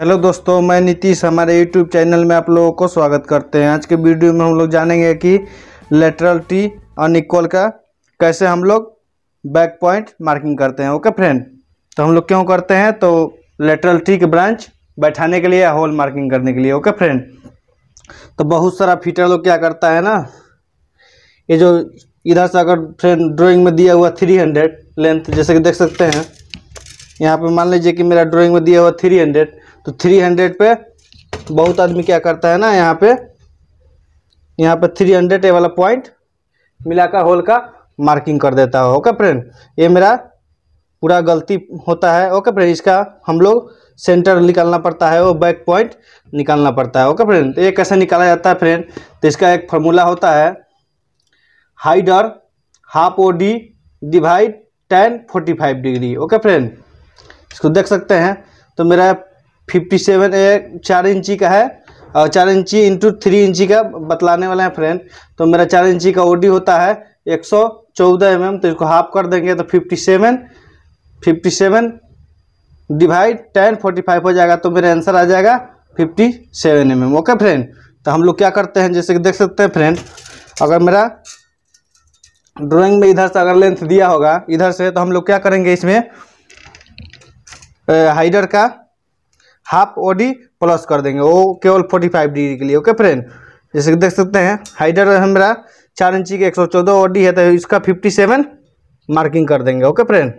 hello दोस्तों मैं नीतीश हमारे यूट्यूब चैनल में आप लोगों को स्वागत करते हैं आज के वीडियो में हम लोग जानेंगे कि लेटरल टी अनइक्वल का कैसे हम लोग बैक पॉइंट मार्किंग करते हैं ओके फ्रेंड तो हम लोग क्यों करते हैं तो लेटरल टी के ब्रांच बैठाने के लिए या होल मार्किंग करने के लिए ओके फ्रेंड तो बहुत सारा फीटर लोग क्या करता है ना ये जो इधर से अगर फ्रेंड ड्राइंग में दिया हुआ थ्री हंड्रेड लेंथ जैसे कि देख सकते हैं यहाँ पे मान लीजिए कि मेरा ड्राइंग में दिया हुआ थ्री हंड्रेड तो थ्री हंड्रेड पे बहुत आदमी क्या करता है ना यहाँ पे यहाँ पे थ्री हंड्रेड वाला पॉइंट मिलाकर होल का मार्किंग कर देता है ओके फ्रेंड ये मेरा पूरा गलती होता है ओके फ्रेंड इसका हम लोग सेंटर निकालना पड़ता है और बैक पॉइंट निकालना पड़ता है ओके फ्रेंड तो ये कैसे निकाला जाता है फ्रेंड तो इसका एक फॉर्मूला होता है height half O D divide tan forty five degree okay friend इसको देख सकते हैं तो मेरा फिफ्टी सेवन ए चार इंची का है और चार इंची इंटू थ्री इंची का बतलाने वाला है फ्रेंड तो मेरा चार इंची का ओडी होता है एक सौ चौदह एम एम तो इसको हाफ कर देंगे तो fifty seven fifty seven divide tan forty five हो जाएगा तो मेरा आंसर आ जाएगा fifty seven M M okay friend तो हम लोग क्या करते हैं जैसे कि देख सकते हैं फ्रेंड अगर मेरा ड्राइंग में इधर से अगर लेंथ दिया होगा इधर से तो हम लोग क्या करेंगे इसमें हाइडर का हाफ ओ डी प्लस कर देंगे वो केवल फोर्टी फाइव डिग्री के लिए ओके फ्रेंड जैसे देख सकते हैं हाइडर हमारा चार इंची के एक सौ चौदह ओ डी है तो इसका फिफ्टी सेवन मार्किंग कर देंगे ओके फ्रेंड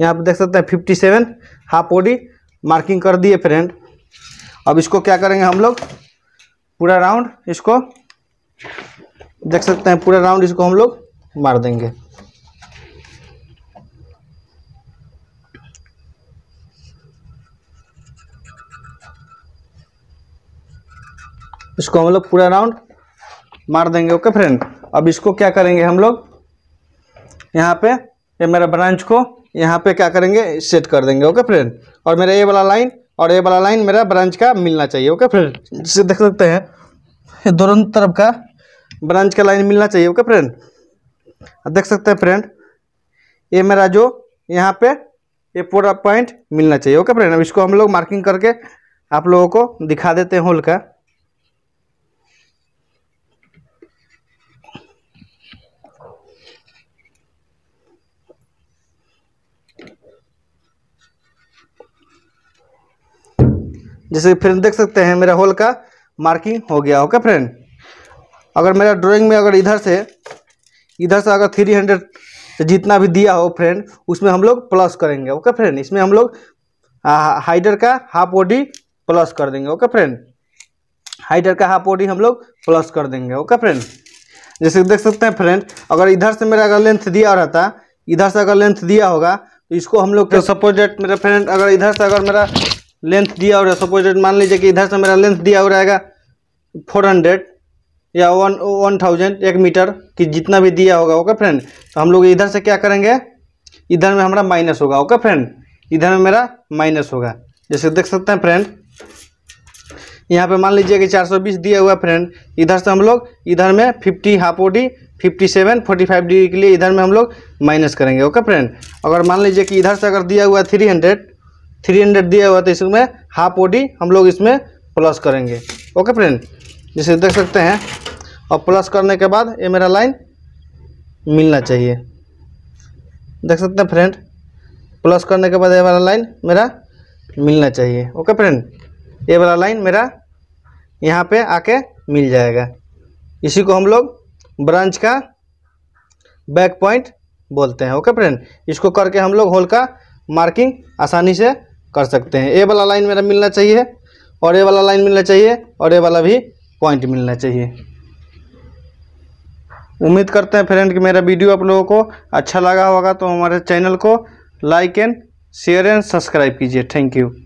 यहाँ पर देख सकते हैं fifty seven half O D marking कर दिए फ्रेंड अब इसको क्या करेंगे हम लोग पूरा राउंड इसको देख सकते हैं पूरा राउंड इसको हम लोग मार देंगे इसको हम लोग पूरा राउंड मार देंगे ओके फ्रेंड अब इसको क्या करेंगे हम लोग यहाँ पे ये मेरा ब्रांच को यहाँ पे क्या करेंगे सेट कर देंगे ओके फ्रेंड और मेरा ए वाला लाइन और ए वाला लाइन मेरा ब्रांच का मिलना चाहिए ओके फ्रेंड जिसे देख सकते हैं दोनों तरफ का ब्रांच का लाइन मिलना चाहिए ओके फ्रेंड देख सकते हैं फ्रेंड ये मेरा जो यहाँ पे ये पूरा पॉइंट मिलना चाहिए ओके फ्रेंड अब इसको हम लोग मार्किंग करके आप लोगों को दिखा देते हैं होल का जैसे फ्रेंड देख सकते हैं मेरा होल का मार्किंग हो गया ओके फ्रेंड अगर मेरा ड्राइंग में अगर इधर से इधर से अगर थ्री हंड्रेड जितना भी दिया हो फ्रेंड उसमें हम लोग प्लस करेंगे ओके फ्रेंड इसमें हम लोग हाइडर का हाफ बॉडी प्लस कर देंगे ओके फ्रेंड हाइडर का हाफ बॉडी हम लोग प्लस कर देंगे ओके फ्रेंड जैसे देख सकते हैं फ्रेंड अगर इधर से मेरा अगर लेंथ दिया रहता इधर से अगर लेंथ दिया होगा तो इसको हम लोग सपोज तो डेट मेरा फ्रेंड अगर इधर से अगर मेरा लेंथ दिया हो रहा है सपोज मान लीजिए कि इधर से मेरा लेंथ दिया हो रहेगा फोर हंड्रेड या वन वन थाउजेंड एक मीटर कि जितना भी दिया होगा ओके फ्रेंड तो हम लोग इधर से क्या करेंगे इधर में हमारा माइनस होगा ओके फ्रेंड इधर में मेरा माइनस होगा जैसे देख सकते हैं फ्रेंड यहाँ पे मान लीजिए कि 420 दिया हुआ फ्रेंड इधर से हम लोग इधर में 50 हाफ ओडी 57 45 डिग्री के लिए इधर में हम लोग माइनस करेंगे ओके फ्रेंड अगर मान लीजिए कि इधर से अगर दिया हुआ 300 थ्री हंड्रेड दिया हुआ तो इसमें हाफ ओडी हम लोग इसमें प्लस करेंगे ओके फ्रेंड जैसे देख सकते हैं और प्लस करने के बाद ये मेरा लाइन मिलना चाहिए देख सकते हैं फ्रेंड प्लस करने के बाद ये वाला लाइन मेरा मिलना चाहिए ओके फ्रेंड ये वाला लाइन मेरा यहाँ पे आके मिल जाएगा इसी को हम लोग ब्रांच का बैक पॉइंट बोलते हैं ओके फ्रेंड इसको करके हम लोग होल का मार्किंग आसानी से कर सकते हैं ए वाला लाइन मेरा मिलना चाहिए और ए वाला लाइन मिलना चाहिए और ए वाला भी पॉइंट मिलना चाहिए उम्मीद करते हैं फ्रेंड कि मेरा वीडियो आप लोगों को अच्छा लगा होगा तो हमारे चैनल को like and share and subscribe कीजिए थैंक यू